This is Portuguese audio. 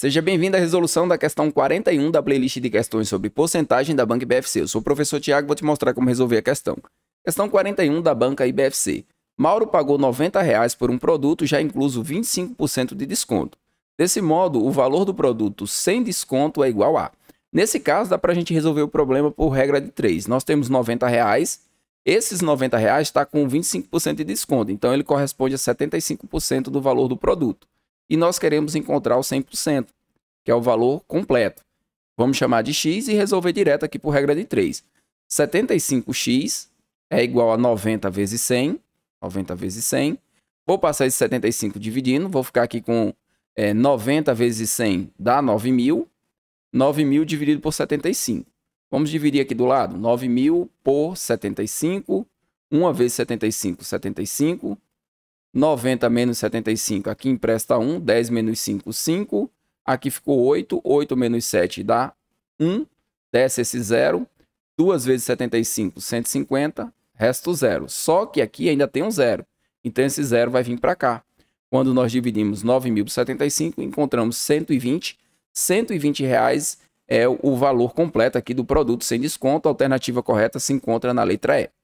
Seja bem-vindo à resolução da questão 41 da playlist de questões sobre porcentagem da banca IBFC. Eu sou o professor Tiago e vou te mostrar como resolver a questão. Questão 41 da banca IBFC. Mauro pagou R$ 90,00 por um produto já incluso 25% de desconto. Desse modo, o valor do produto sem desconto é igual a. Nesse caso, dá para a gente resolver o problema por regra de 3. Nós temos R$ 90,00. Esses R$ 90,00 está com 25% de desconto, então ele corresponde a 75% do valor do produto e nós queremos encontrar o 100%, que é o valor completo. Vamos chamar de x e resolver direto aqui por regra de 3. 75x é igual a 90 vezes 100, 90 vezes 100. Vou passar esse 75 dividindo, vou ficar aqui com é, 90 vezes 100 dá 9.000. 9.000 dividido por 75. Vamos dividir aqui do lado, 9.000 por 75, 1 vezes 75, 75, 90 menos 75, aqui empresta 1, 10 menos 5, 5. Aqui ficou 8, 8 menos 7 dá 1, desce esse 0. 2 vezes 75, 150, resto 0. Só que aqui ainda tem um 0, então esse 0 vai vir para cá. Quando nós dividimos 9 por 75, encontramos 120. 120 reais é o valor completo aqui do produto sem desconto. A alternativa correta se encontra na letra E.